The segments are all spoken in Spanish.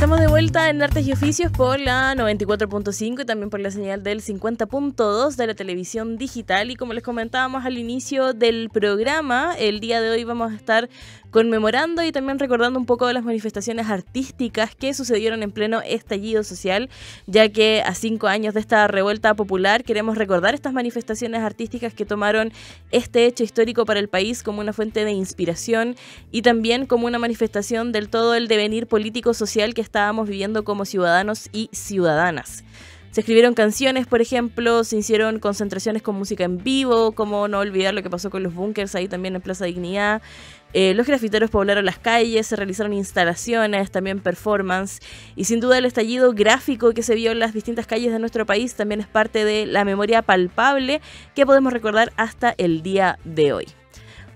Estamos de vuelta en Artes y Oficios por la 94.5 y también por la señal del 50.2 de la televisión digital. Y como les comentábamos al inicio del programa, el día de hoy vamos a estar conmemorando y también recordando un poco de las manifestaciones artísticas que sucedieron en pleno estallido social, ya que a cinco años de esta revuelta popular queremos recordar estas manifestaciones artísticas que tomaron este hecho histórico para el país como una fuente de inspiración y también como una manifestación del todo el devenir político-social que estábamos viviendo como ciudadanos y ciudadanas. Se escribieron canciones, por ejemplo, se hicieron concentraciones con música en vivo, como no olvidar lo que pasó con los bunkers ahí también en Plaza Dignidad. Eh, los grafiteros poblaron las calles, se realizaron instalaciones, también performance, y sin duda el estallido gráfico que se vio en las distintas calles de nuestro país también es parte de la memoria palpable que podemos recordar hasta el día de hoy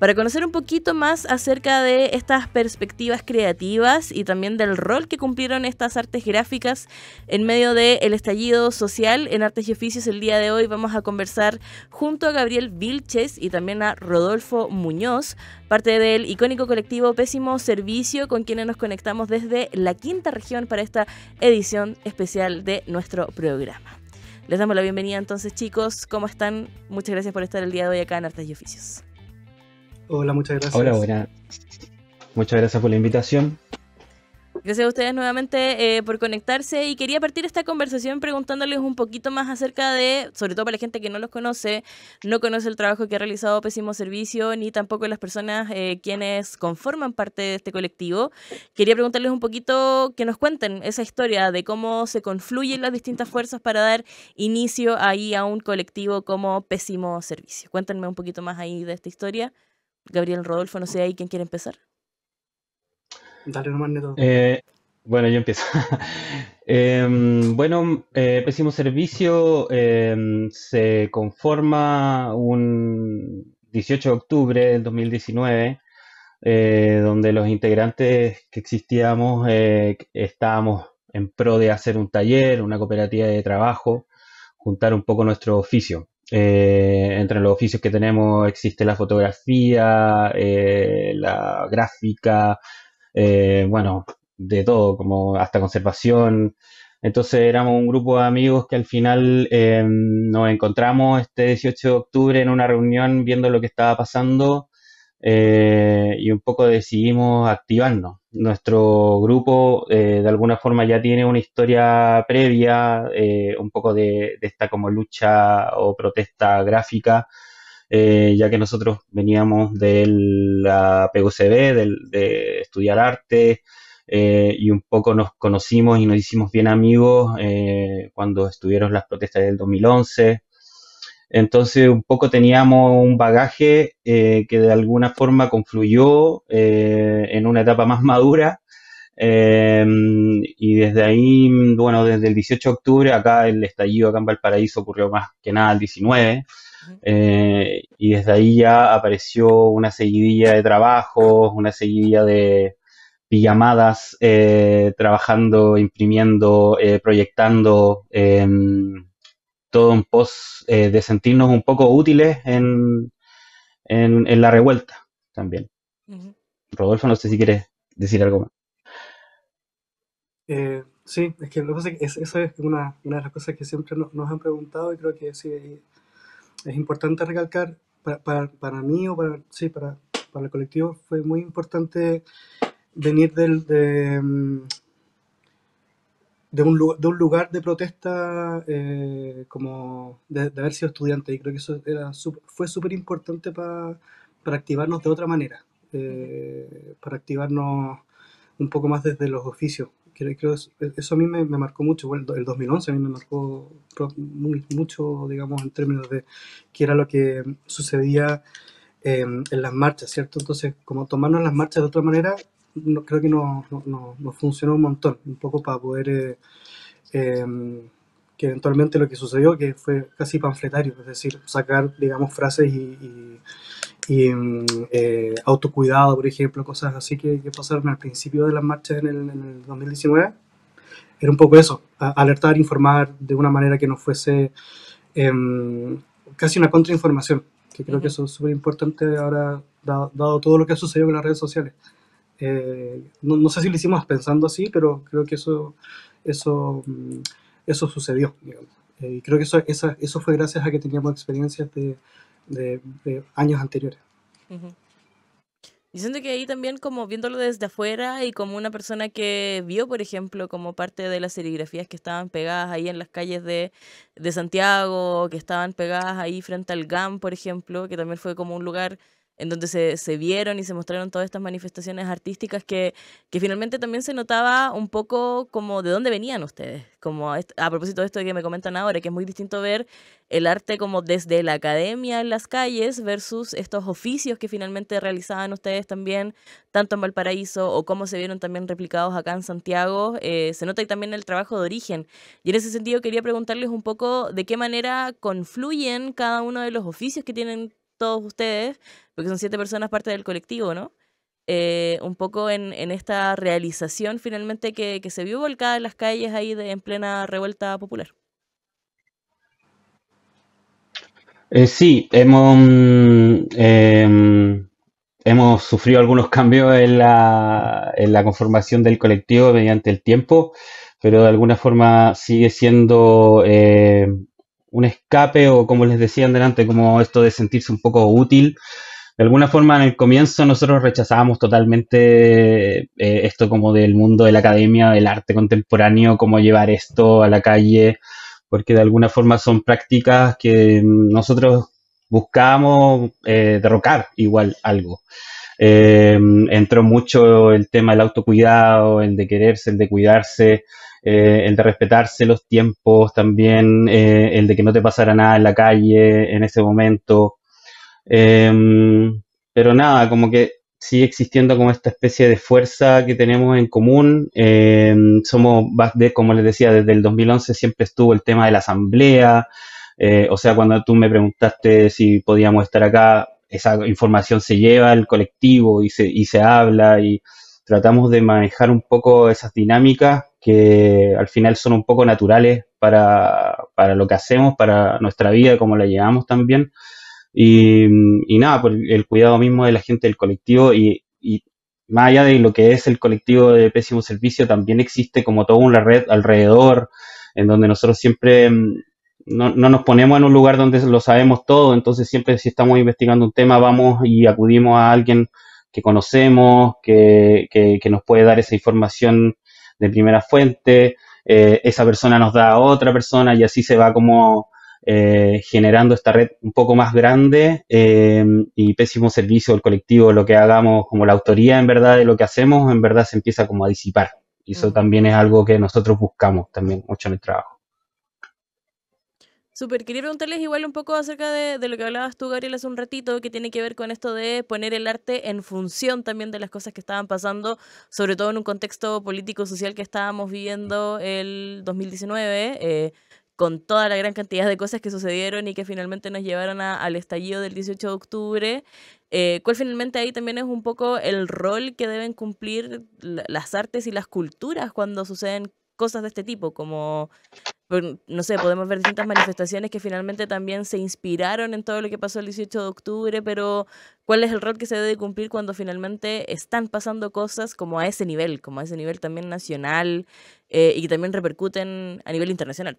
para conocer un poquito más acerca de estas perspectivas creativas y también del rol que cumplieron estas artes gráficas en medio del estallido social en Artes y Oficios. El día de hoy vamos a conversar junto a Gabriel Vilches y también a Rodolfo Muñoz, parte del icónico colectivo Pésimo Servicio, con quienes nos conectamos desde la quinta región para esta edición especial de nuestro programa. Les damos la bienvenida entonces chicos, ¿cómo están? Muchas gracias por estar el día de hoy acá en Artes y Oficios. Hola, muchas gracias. Hola, hola. Muchas gracias por la invitación. Gracias a ustedes nuevamente eh, por conectarse y quería partir esta conversación preguntándoles un poquito más acerca de, sobre todo para la gente que no los conoce, no conoce el trabajo que ha realizado Pésimo Servicio ni tampoco las personas eh, quienes conforman parte de este colectivo. Quería preguntarles un poquito que nos cuenten esa historia de cómo se confluyen las distintas fuerzas para dar inicio ahí a un colectivo como Pésimo Servicio. Cuéntenme un poquito más ahí de esta historia. Gabriel Rodolfo, no sé ahí quién quiere empezar. Dale nomás, Eh, bueno, yo empiezo. Em, bueno, eh, Pésimo Servicio em, se conforma un 18 de octubre del 2019, eh, donde los integrantes que existíamos eh, estábamos en pro de hacer un taller, una cooperativa de trabajo, juntar un poco nuestro oficio. Eh, entre los oficios que tenemos existe la fotografía, eh, la gráfica, eh, bueno, de todo, como hasta conservación. Entonces éramos un grupo de amigos que al final em, nos encontramos este 18 de octubre en una reunión viendo lo que estaba pasando eh, y un poco decidimos activarnos nuestro grupo eh, de alguna forma ya tiene una historia previa, eh, un poco de, esta como lucha o protesta gráfica, eh, ya que nosotros veníamos de la PUCB, de estudiar arte, y un poco nos conocimos y nos hicimos bien amigos cuando estuvieron las protestas del 2011. Entonces, un poco teníamos un bagaje eh, que de alguna forma confluyó eh, en una etapa más madura. Eh, y desde ahí, bueno, desde el 18 de octubre, acá el estallido acá en Valparaíso ocurrió más que nada el 19. y desde ahí ya apareció una seguidilla de trabajos, una seguidilla de pijamadas, trabajando, imprimiendo, proyectando em, todo en pos eh, de sentirnos un poco útiles en, en, la revuelta también. Rodolfo, no sé si quieres decir algo más. Eh, sí, es que, lo que, es que eso es una, de las cosas que siempre nos han preguntado y creo que sí eh, es importante recalcar. Para, mí o para, sí, para, para el colectivo fue muy importante venir del, de, mm, de un, lugar, de protesta eh, como de, haber sido estudiante y creo que eso era, fue súper importante para, para activarnos de otra manera, eh, para activarnos un poco más desde los oficios. eso, a mí me, marcó mucho, el 2011 a mí me marcó mucho, digamos, en términos de qué era lo que sucedía eh, en las marchas, ¿cierto? Entonces, como tomarnos las marchas de otra manera no, creo que nos no, no, funcionó un montón, un poco para poder eh, em, que eventualmente lo que sucedió, que fue casi panfletario, es decir, sacar, digamos, frases y, em, eh, autocuidado, por ejemplo, cosas así que, pasaron al principio de las marchas en el, 2019. Era un poco eso, alertar, informar de una manera que no fuese em, casi una contrainformación, que creo que eso es súper importante ahora, dado, dado todo lo que ha sucedido con las redes sociales. Eh, no, sé si lo hicimos pensando así, pero creo que eso, eso, mm, eso sucedió. Eh, y creo que eso, eso fue gracias a que teníamos experiencias de, años anteriores. diciendo siento que ahí también como viéndolo desde afuera y como una persona que vio, por ejemplo, como parte de las serigrafías que estaban pegadas ahí en las calles de, de Santiago, que estaban pegadas ahí frente al GAM, por ejemplo, que también fue como un lugar en donde se, vieron y se mostraron todas estas manifestaciones artísticas que, que, finalmente también se notaba un poco como de dónde venían ustedes, como a, propósito de esto que me comentan ahora, que es muy distinto ver el arte como desde la academia en las calles versus estos oficios que finalmente realizaban ustedes también, tanto en Valparaíso o cómo se vieron también replicados acá en Santiago, eh, se nota también el trabajo de origen. Y en ese sentido quería preguntarles un poco de qué manera confluyen cada uno de los oficios que tienen todos ustedes, porque son siete personas parte del colectivo, ¿no? Eh, un poco en, esta realización finalmente que, se vio volcada en las calles ahí en plena revuelta popular. Eh, sí, hemos, mm, em, hemos sufrido algunos cambios en la, en la conformación del colectivo mediante el tiempo, pero de alguna forma sigue siendo eh, un escape o como les decía delante, como esto de sentirse un poco útil. De alguna forma, en el comienzo nosotros rechazábamos totalmente eh, esto como del mundo de la academia, del arte contemporáneo, cómo llevar esto a la calle, porque de alguna forma son prácticas que nosotros buscábamos eh, derrocar igual algo. Eh, entró mucho el tema del autocuidado, el de quererse, el de cuidarse, eh, el de respetarse los tiempos también, eh, el de que no te pasara nada en la calle en ese momento. Em, pero nada, como que sigue existiendo como esta especie de fuerza que tenemos en común. Em, somos, como les decía, desde el 2011 siempre estuvo el tema de la asamblea. Eh, o sea, cuando tú me preguntaste si podíamos estar acá, esa información se lleva al colectivo y se, y se habla y tratamos de manejar un poco esas dinámicas que al final son un poco naturales para, lo que hacemos, para nuestra vida, como la llevamos también. Y, nada, por el cuidado mismo de la gente del colectivo y, más allá de lo que es el colectivo de pésimo servicio, también existe como toda una red alrededor, en donde nosotros siempre mm, no, no, nos ponemos en un lugar donde lo sabemos todo, entonces siempre si estamos investigando un tema vamos y acudimos a alguien que conocemos, que, que, que nos puede dar esa información de primera fuente, eh, esa persona nos da a otra persona y así se va como eh, generando esta red un poco más grande eh, y pésimo servicio al colectivo, lo que hagamos como la autoría en verdad de lo que hacemos, en verdad se empieza como a disipar. Y eso también es algo que nosotros buscamos también mucho en el trabajo. Súper, quería preguntarles igual un poco acerca de, lo que hablabas tú, Gabriel, hace un ratito, que tiene que ver con esto de poner el arte en función también de las cosas que estaban pasando, sobre todo en un contexto político-social que estábamos viviendo el 2019, eh, con toda la gran cantidad de cosas que sucedieron y que finalmente nos llevaron al estallido del 18 de octubre. Eh, ¿Cuál finalmente ahí también es un poco el rol que deben cumplir las artes y las culturas cuando suceden cosas de este tipo, como, no sé, podemos ver distintas manifestaciones que finalmente también se inspiraron en todo lo que pasó el 18 de octubre, pero ¿cuál es el rol que se debe cumplir cuando finalmente están pasando cosas como a ese nivel, como a ese nivel también nacional eh, y que también repercuten a nivel internacional?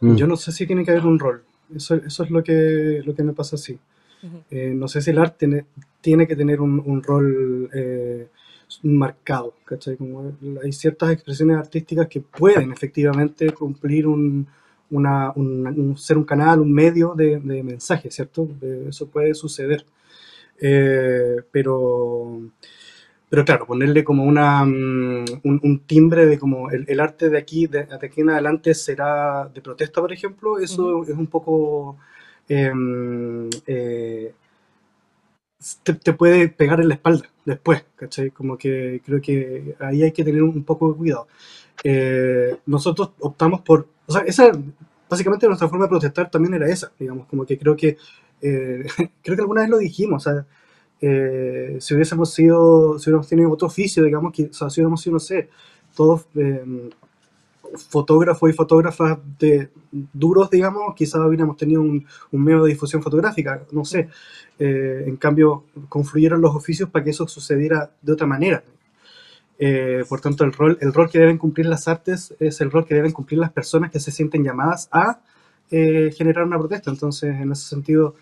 Yo mm. no sé si tiene que haber un rol. Eso, es lo que, lo que me pasa así. Eh, no sé si el arte tiene, que tener un, rol eh, marcado, ¿cachai? hay ciertas expresiones artísticas que pueden efectivamente cumplir un, ser un canal, un medio de, mensaje, ¿cierto? Eh, eso puede suceder. Eh, pero, pero claro, ponerle como una, mm, un, timbre de como el, arte de aquí, de, aquí en adelante será de protesta, por ejemplo, eso es un poco... Em, eh, te, puede pegar en la espalda después, ¿cachai? Como que creo que ahí hay que tener un poco de cuidado. Eh, nosotros optamos por, o sea, esa, básicamente nuestra forma de protestar también era esa, digamos, como que creo que, eh, creo que alguna vez lo dijimos, o sea, eh, si hubiésemos sido, si hubiéramos tenido otro oficio, digamos, que, o sea, si hubiéramos sido, no sé, todos em, fotógrafos y fotógrafas de duros, digamos, quizás hubiéramos tenido un, un medio de difusión fotográfica, no sé. Eh, en cambio, confluyeron los oficios para que eso sucediera de otra manera. Eh, por tanto, el rol, el rol que deben cumplir las artes es el rol que deben cumplir las personas que se sienten llamadas a eh, generar una protesta. Entonces, en ese sentido,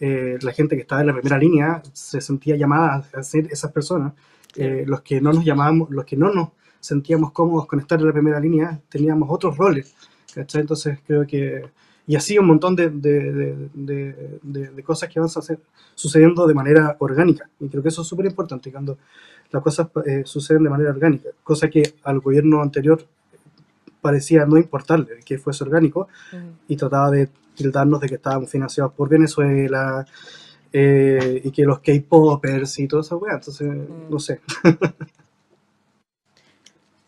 la gente que estaba en la primera línea se sentía llamada a ser esas personas. los que no nos llamábamos, los que no nos sentíamos cómodos con estar en la primera línea, teníamos otros roles. Entonces, creo que y así un montón de, de, de, cosas que van a sucediendo de manera orgánica. Y creo que eso es súper importante, cuando las cosas eh, suceden de manera orgánica, cosa que al gobierno anterior parecía no importarle que fuese orgánico mm. y trataba de tildarnos de que estábamos financiados por Venezuela eh, y que los k popers y toda esa weá. Entonces, mm. no sé.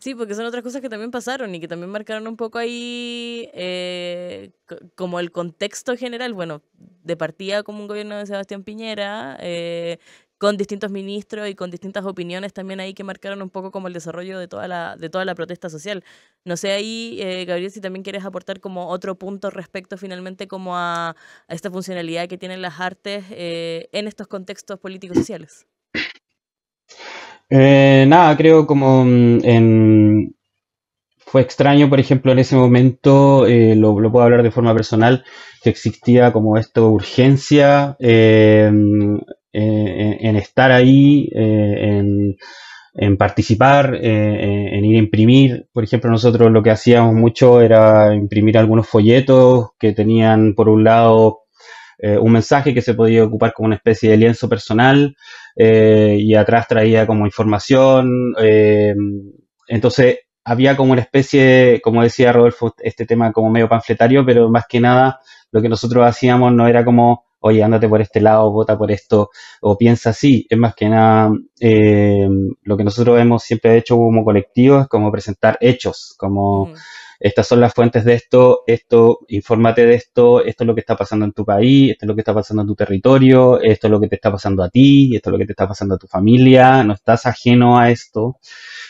Sí, porque son otras cosas que también pasaron y que también marcaron un poco ahí eh, como el contexto general. Bueno, de partida como un gobierno de Sebastián Piñera, eh, con distintos ministros y con distintas opiniones también ahí que marcaron un poco como el desarrollo de toda la, de toda la protesta social. No sé ahí, eh, Gabriel, si también quieres aportar como otro punto respecto finalmente como a, a esta funcionalidad que tienen las artes en estos contextos políticos sociales. Eh, nada, creo como mm, fue extraño, por ejemplo, en ese momento, eh, lo, puedo hablar de forma personal, que existía como esto urgencia eh, en, estar ahí, en, en, participar, en ir a imprimir. Por ejemplo, nosotros lo que hacíamos mucho era imprimir algunos folletos que tenían, por un lado, eh, un mensaje que se podía ocupar como una especie de lienzo personal eh, y atrás traía como información. Eh, entonces había como una especie, como decía Rodolfo, este tema como medio panfletario, pero más que nada lo que nosotros hacíamos no era como, oye, ándate por este lado, vota por esto, o piensa así. Es más que nada lo que nosotros hemos siempre hecho como colectivo es como presentar hechos, como estas son las fuentes de esto, esto, infórmate de esto, esto es lo que está pasando en tu país, esto es lo que está pasando en tu territorio, esto es lo que te está pasando a ti, esto es lo que te está pasando a tu familia, no estás ajeno a esto.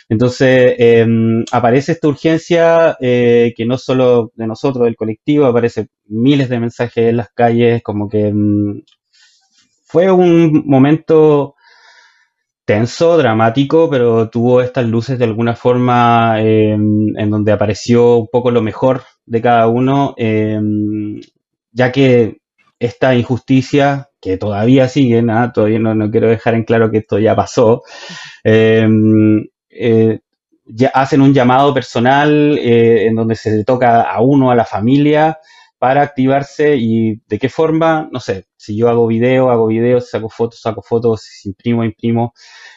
Entonces, em, aparece esta urgencia eh, que no solo de nosotros, del colectivo, aparece miles de mensajes en las calles, como que em, fue un momento tenso, dramático, pero tuvo estas luces de alguna forma eh, en donde apareció un poco lo mejor de cada uno, eh, ya que esta injusticia que todavía sigue, todavía no, quiero dejar en claro que esto ya pasó, eh, hacen un llamado personal en donde se le toca a uno, a la familia, para activarse y de qué forma, no sé, si yo hago video, hago video, saco fotos, saco fotos, si imprimo, imprimo,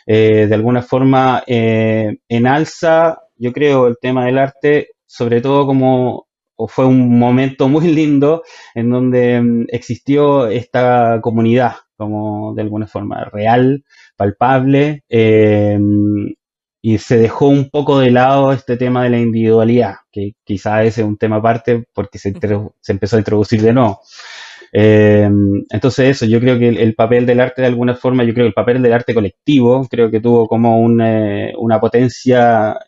eh, de alguna forma eh, en alza, yo creo, el tema del arte, sobre todo como fue un momento muy lindo en donde mm, existió esta comunidad, como de alguna forma real, palpable, eh, y se dejó un poco de lado este tema de la individualidad, que quizás ese es un tema aparte porque se, se empezó a introducir de nuevo. Eh, entonces eso, yo creo que el, papel del arte de alguna forma, yo creo que el papel del arte colectivo, creo que tuvo como eh, una potencia, o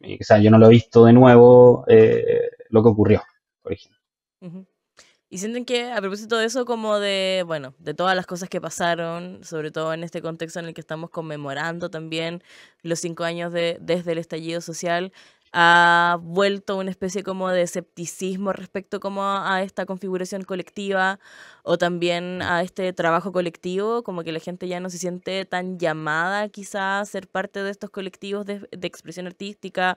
eh, sea, yo no lo he visto de nuevo lo que ocurrió, por ejemplo. Y sienten que a propósito de eso, como de, bueno, de todas las cosas que pasaron, sobre todo en este contexto en el que estamos conmemorando también los cinco años desde el estallido social, ha vuelto una especie como de escepticismo respecto como a esta configuración colectiva o también a este trabajo colectivo, como que la gente ya no se siente tan llamada quizá a ser parte de estos colectivos de, de expresión artística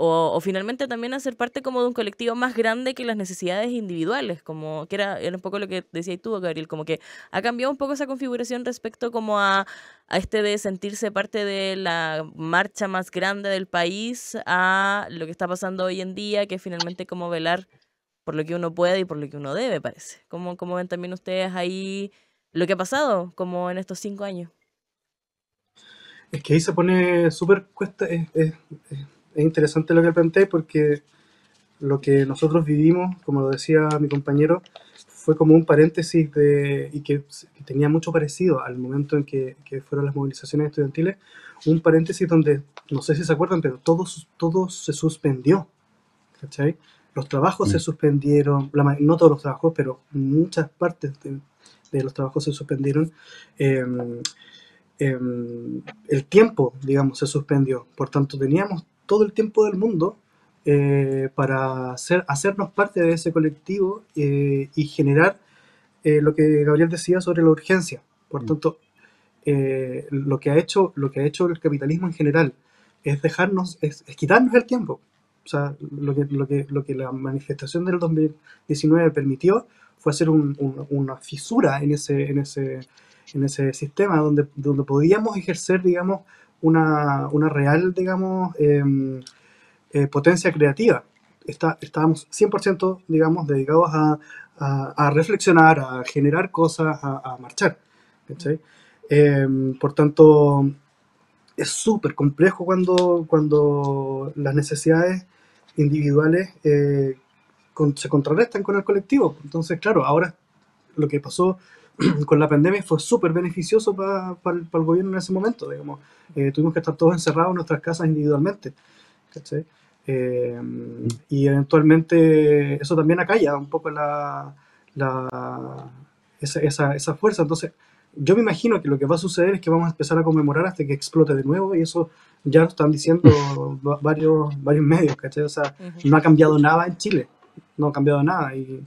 o, finalmente también hacer parte como de un colectivo más grande que las necesidades individuales, como que era, un poco lo que decías tú, Gabriel, como que ha cambiado un poco esa configuración respecto como a, este de sentirse parte de la marcha más grande del país a lo que está pasando hoy en día, que finalmente como velar por lo que uno puede y por lo que uno debe, parece. ¿Cómo, ven también ustedes ahí lo que ha pasado como en estos cinco años? Es que ahí se pone súper cuesta es interesante lo que planteé porque lo que nosotros vivimos, como lo decía mi compañero, fue como un paréntesis de, y que, tenía mucho parecido al momento en que, fueron las movilizaciones estudiantiles, un paréntesis donde, no sé si se acuerdan, pero todo, todo se suspendió. ¿Cachai? Los trabajos se mm. suspendieron, no todos los trabajos, pero muchas partes de, los trabajos se suspendieron. Em, em, el tiempo, digamos, se suspendió. Por tanto, teníamos todo el tiempo del mundo eh, para hacer, hacernos parte de ese colectivo eh, y generar eh, lo que Gabriel decía sobre la urgencia. Por mm. tanto, lo, que ha hecho, lo que ha hecho el capitalismo en general es dejarnos, es, quitarnos el tiempo. O sea, lo que, lo que, lo que la manifestación del 2019 permitió fue hacer una fisura en ese, en ese, en ese sistema donde, donde podíamos ejercer, digamos, una, real, digamos, em, eh, potencia creativa. Está, estábamos 100%, digamos, dedicados a, reflexionar, a generar cosas, a, marchar. Em, por tanto, es súper complejo cuando, cuando las necesidades individuales eh, se contrarrestan con el colectivo. Entonces, claro, ahora lo que pasó con la pandemia fue súper beneficioso para el gobierno en ese momento, digamos. Eh, tuvimos que estar todos encerrados en nuestras casas individualmente. Eh, y eventualmente eso también acalla un poco la, esa, fuerza. Entonces, yo me imagino que lo que va a suceder es que vamos a empezar a conmemorar hasta que explote de nuevo y eso ya lo están diciendo varios, varios medios, no ha cambiado nada en Chile, no ha cambiado nada y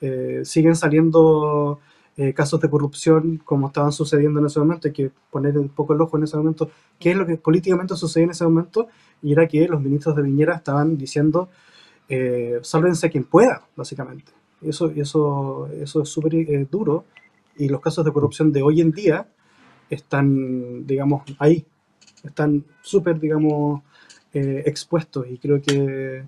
eh, siguen saliendo eh, casos de corrupción como estaban sucediendo en ese momento, hay que poner un poco el ojo en ese momento, qué es lo que políticamente sucedió en ese momento, y era que los ministros de Viñera estaban diciendo, eh, sálvense quien pueda, básicamente. Eso, eso, eso es súper eh, duro, y los casos de corrupción de hoy en día están, digamos, ahí, están súper, digamos, eh, expuestos, y creo que,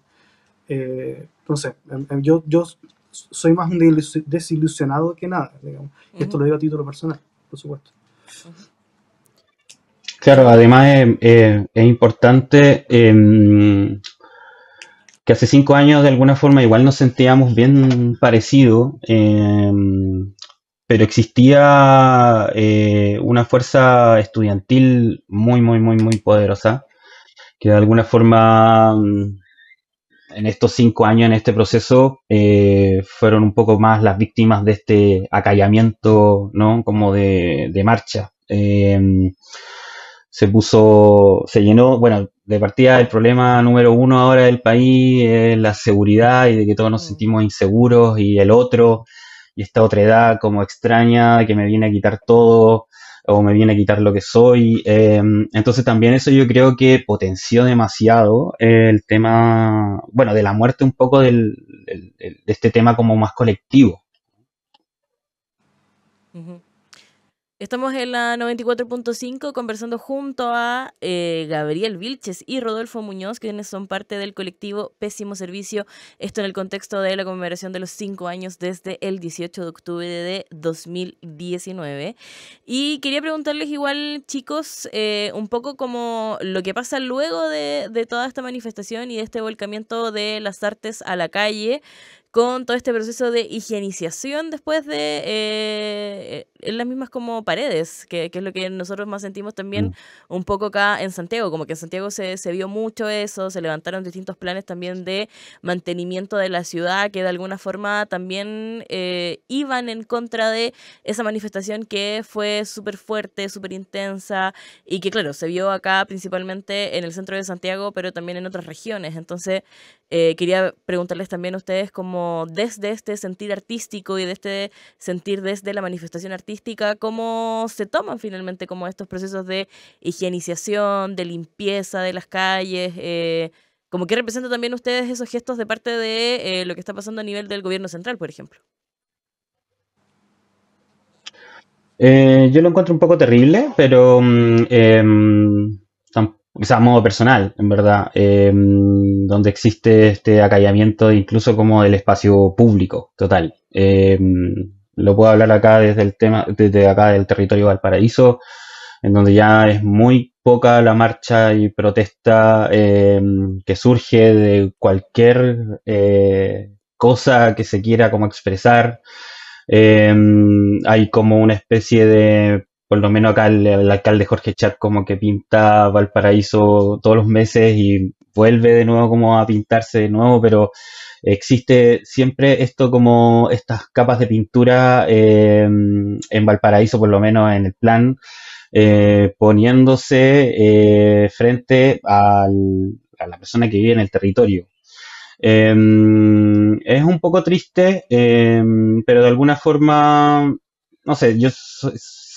no sé, em, em, yo, yo soy más un desilusionado que nada, digamos. Esto lo digo a título personal, por supuesto. Claro, además eh, eh, es importante em, que hace cinco años de alguna forma igual nos sentíamos bien parecido, em, pero existía eh, una fuerza estudiantil muy, muy, muy, muy poderosa, que de alguna forma em, en estos cinco años, en este proceso, eh, fueron un poco más las víctimas de este acallamiento, ¿no? Como de, de marcha. Em, se puso, se llenó, bueno, de partida el problema número uno ahora del país es la seguridad y de que todos nos mm. sentimos inseguros y el otro y esta otra edad como extraña que me viene a quitar todo o me viene a quitar lo que soy. Em, entonces también eso yo creo que potenció demasiado eh, el tema, bueno, de la muerte un poco del, de este tema como más colectivo. Estamos en la 94.5 conversando junto a eh, Gabriel Vilches y Rodolfo Muñoz, quienes son parte del colectivo Pésimo Servicio. Esto en el contexto de la conmemoración de los cinco años desde el 18 de octubre de 2019. Y quería preguntarles igual, chicos, eh, un poco como lo que pasa luego de, de toda esta manifestación y de este volcamiento de las artes a la calle con todo este proceso de higienización después de eh, las mismas como paredes, que, es lo que nosotros más sentimos también mm. un poco acá en Santiago, como que en Santiago se, se vio mucho eso, se levantaron distintos planes también de mantenimiento de la ciudad que de alguna forma también eh, iban en contra de esa manifestación que fue súper fuerte, súper intensa y que claro, se vio acá principalmente en el centro de Santiago, pero también en otras regiones. Entonces, eh, quería preguntarles también a ustedes cómo desde este sentir artístico y de este sentir desde la manifestación artística, cómo se toman finalmente como estos procesos de higienización, de limpieza de las calles, eh, como que representan también ustedes esos gestos de parte de eh, lo que está pasando a nivel del gobierno central, por ejemplo. Eh, yo lo encuentro un poco terrible, pero mm, em, Quizás a modo personal, en verdad, em, donde existe este acallamiento incluso como del espacio público total. Em, lo puedo hablar acá desde el tema, desde acá del territorio Valparaíso, en donde ya es muy poca la marcha y protesta em, que surge de cualquier eh, cosa que se quiera como expresar. hay como una especie de por lo menos acá el, alcalde Jorge Chat como que pinta Valparaíso todos los meses y vuelve de nuevo como a pintarse de nuevo, pero existe siempre esto como estas capas de pintura em, en Valparaíso, por lo menos en el plan, eh, poniéndose eh, frente a la persona que vive en el territorio. Em, es un poco triste, em, pero de alguna forma, no sé, yo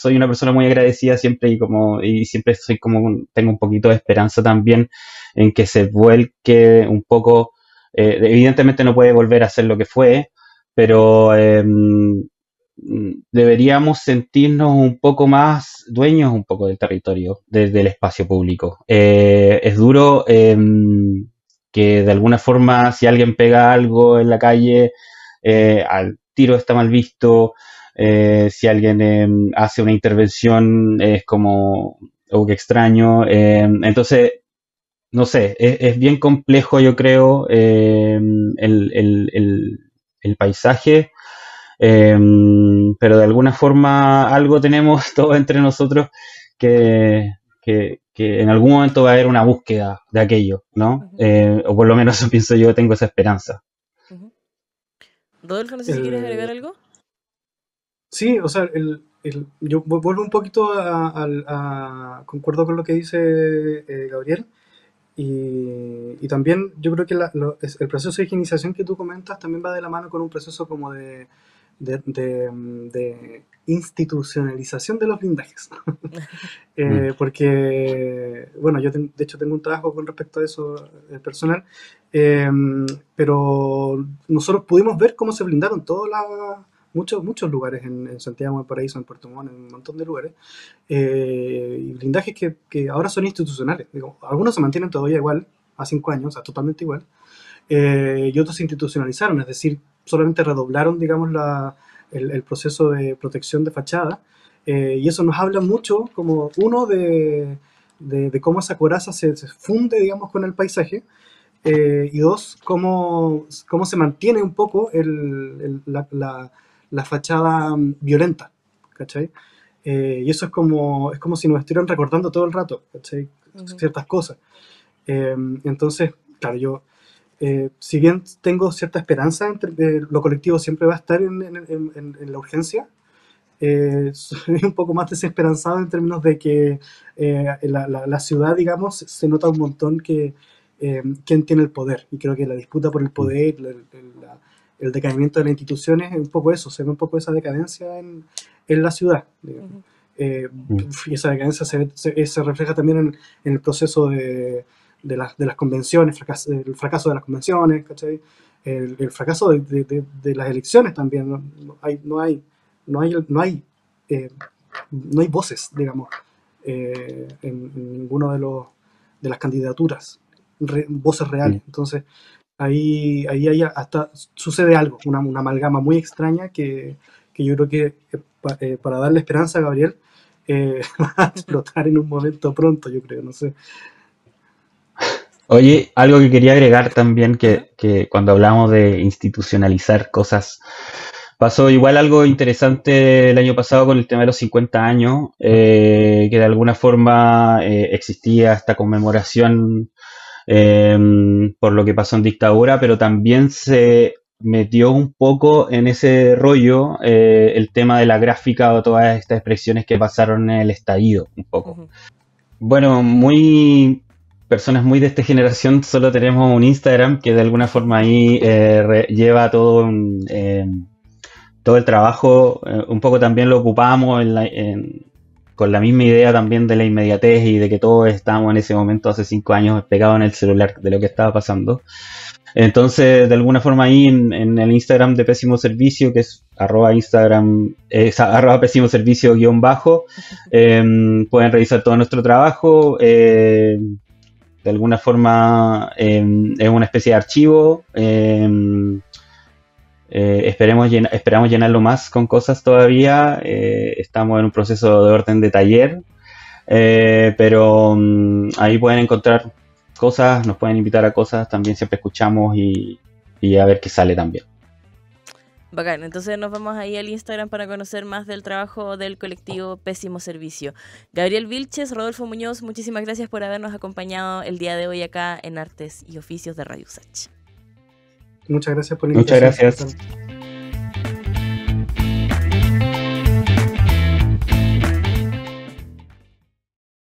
soy una persona muy agradecida siempre y como, y siempre soy como, tengo un poquito de esperanza también en que se vuelque un poco, eh, evidentemente no puede volver a ser lo que fue, pero em, deberíamos sentirnos un poco más dueños un poco del territorio, desde el espacio público. Eh, es duro em, que de alguna forma si alguien pega algo en la calle, eh, al tiro está mal visto, eh, si alguien em, hace una intervención es como, algo que extraño. Em, entonces, no sé, es, bien complejo yo creo em, el, paisaje. pero de alguna forma algo tenemos todos entre nosotros que, en algún momento va a haber una búsqueda de aquello, ¿no? Eh, o por lo menos pienso yo, tengo esa esperanza. Rodolfo, no sé si quieres eh, agregar algo. Sí, o sea, el, el- yo vuelvo un poquito a, al- Concuerdo con lo que dice eh, Gabriel. Y, y también yo creo que el proceso de higienización que tú comentas también va de la mano con un proceso como de, de, de, institucionalización de los blindajes. Eh, mm. porque, bueno, yo de hecho tengo un trabajo con respecto a eso eh, personal, pero nosotros pudimos ver cómo se blindaron todas las, muchos, muchos lugares en, Santiago, de Paraíso, en Puerto Montt, en un montón de lugares, eh, y blindajes que, que, ahora son institucionales. Digo, algunos se mantienen todavía igual, a cinco años, o sea, totalmente igual, eh, y otros se institucionalizaron, es decir, solamente redoblaron, digamos, la, el, proceso de protección de fachada, eh, y eso nos habla mucho, como uno, de, de, cómo esa coraza se, funde, digamos, con el paisaje, y dos, cómo, cómo, se mantiene un poco la, la fachada mm, violenta, ¿cachai? Eh, y eso es como, es como si nos estuvieran recordando todo el rato, ¿cachai? Ciertas cosas. Eh, entonces, claro, yo, eh, si bien tengo cierta esperanza, entre, lo colectivo siempre va a estar en, la urgencia, soy un poco más desesperanzado en términos de que la, la, ciudad, digamos, se nota un montón que quién tiene el poder. Y creo que la disputa por el poder, la el decaimiento de las instituciones es un poco eso, se ve un poco esa decadencia en, en la ciudad. Eh, mm. y esa decadencia se, eh, se, refleja también en, en, el proceso de, de, de las convenciones, el fracaso de las convenciones, El, fracaso de, de, las elecciones también. No, hay, no hay, no hay, no hay, eh, no hay voces, digamos, en, ninguna ninguno de los de las candidaturas, voces reales. Mm. Entonces, ahí, ahí hasta sucede algo, una, amalgama muy extraña que, yo creo que eh, eh, para darle esperanza a Gabriel eh, va a explotar en un momento pronto, yo creo, no sé. Oye, algo que quería agregar también, que, cuando hablamos de institucionalizar cosas, pasó igual algo interesante el año pasado con el tema de los 50 años, que de alguna forma existía esta conmemoración Em, por lo que pasó en dictadura, pero también se metió un poco en ese rollo eh, el tema de la gráfica o todas estas expresiones que pasaron en el estallido un poco. Bueno, muy personas muy de esta generación solo tenemos un Instagram que de alguna forma ahí eh, lleva todo em, todo el trabajo, eh, un poco también lo ocupamos en, la, con la misma idea también de la inmediatez y de que todos estábamos en ese momento hace cinco años pegados en el celular de lo que estaba pasando. Entonces, de alguna forma ahí en, el Instagram de Pésimo Servicio, que es arroba Instagram, eh, arroba pésimo servicio guión bajo, em, pueden revisar todo nuestro trabajo. Em, de alguna forma em, es una especie de archivo. Eh, esperemos esperamos llenarlo más con cosas todavía. Eh, estamos en un proceso de orden de taller, eh, pero mm, ahí pueden encontrar cosas, nos pueden invitar a cosas, también siempre escuchamos y, a ver qué sale también. Bacán, entonces nos vamos ahí al Instagram para conocer más del trabajo del colectivo Pésimo Servicio. Gabriel Vilches, Rodolfo Muñoz, muchísimas gracias por habernos acompañado el día de hoy acá en Artes y Oficios de Radio Sachs. Muchas gracias por la invitación. Muchas gracias.